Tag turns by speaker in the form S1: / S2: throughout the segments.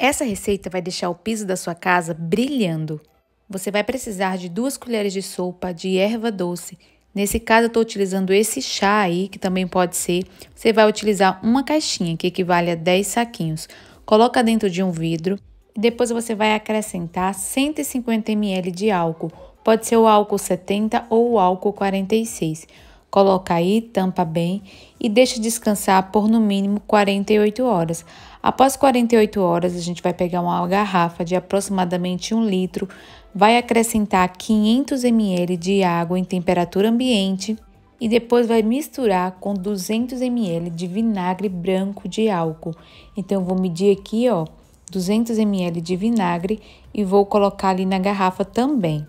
S1: Essa receita vai deixar o piso da sua casa brilhando. Você vai precisar de duas colheres de sopa de erva doce. Nesse caso, eu estou utilizando esse chá aí, que também pode ser. Você vai utilizar uma caixinha, que equivale a 10 saquinhos. Coloca dentro de um vidro. e Depois você vai acrescentar 150 ml de álcool. Pode ser o álcool 70 ou o álcool 46. Coloca aí, tampa bem e deixa descansar por no mínimo 48 horas. Após 48 horas, a gente vai pegar uma garrafa de aproximadamente 1 litro, vai acrescentar 500 ml de água em temperatura ambiente e depois vai misturar com 200 ml de vinagre branco de álcool. Então, eu vou medir aqui, ó, 200 ml de vinagre e vou colocar ali na garrafa também.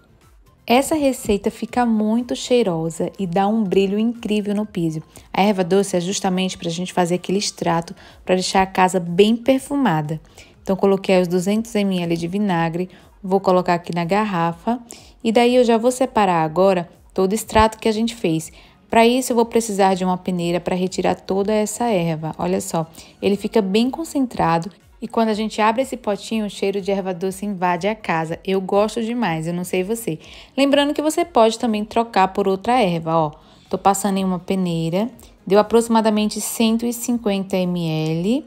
S1: Essa receita fica muito cheirosa e dá um brilho incrível no piso. A erva doce é justamente para a gente fazer aquele extrato para deixar a casa bem perfumada. Então coloquei os 200 ml de vinagre, vou colocar aqui na garrafa e daí eu já vou separar agora todo o extrato que a gente fez. Para isso eu vou precisar de uma peneira para retirar toda essa erva. Olha só, ele fica bem concentrado e quando a gente abre esse potinho, o cheiro de erva doce invade a casa. Eu gosto demais, eu não sei você. Lembrando que você pode também trocar por outra erva, ó. Tô passando em uma peneira, deu aproximadamente 150 ml.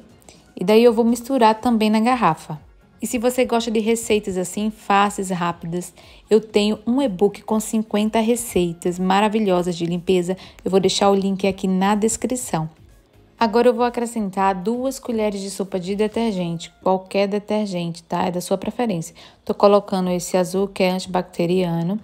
S1: E daí eu vou misturar também na garrafa. E se você gosta de receitas assim, fáceis, rápidas, eu tenho um e-book com 50 receitas maravilhosas de limpeza. Eu vou deixar o link aqui na descrição. Agora eu vou acrescentar duas colheres de sopa de detergente, qualquer detergente, tá? É da sua preferência. Tô colocando esse azul que é antibacteriano,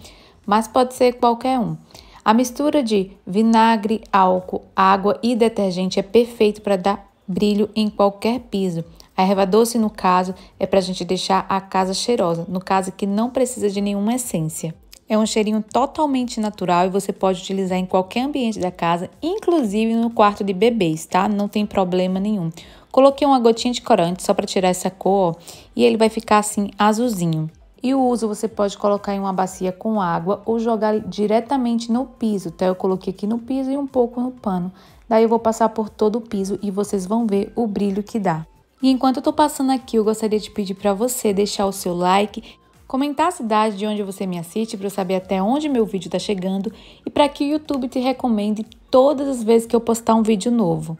S1: mas pode ser qualquer um. A mistura de vinagre, álcool, água e detergente é perfeito para dar brilho em qualquer piso. A erva doce, no caso, é para a gente deixar a casa cheirosa, no caso que não precisa de nenhuma essência. É um cheirinho totalmente natural e você pode utilizar em qualquer ambiente da casa, inclusive no quarto de bebês, tá? Não tem problema nenhum. Coloquei uma gotinha de corante só para tirar essa cor ó, e ele vai ficar assim azulzinho. E o uso você pode colocar em uma bacia com água ou jogar diretamente no piso, tá? Eu coloquei aqui no piso e um pouco no pano. Daí eu vou passar por todo o piso e vocês vão ver o brilho que dá. E enquanto eu tô passando aqui, eu gostaria de pedir para você deixar o seu like comentar a cidade de onde você me assiste para eu saber até onde meu vídeo está chegando e para que o YouTube te recomende todas as vezes que eu postar um vídeo novo.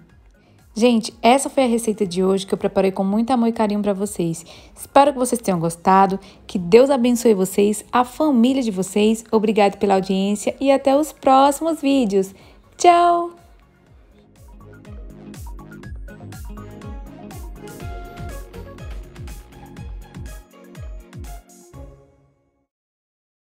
S1: Gente, essa foi a receita de hoje que eu preparei com muito amor e carinho para vocês. Espero que vocês tenham gostado, que Deus abençoe vocês, a família de vocês. Obrigado pela audiência e até os próximos vídeos. Tchau!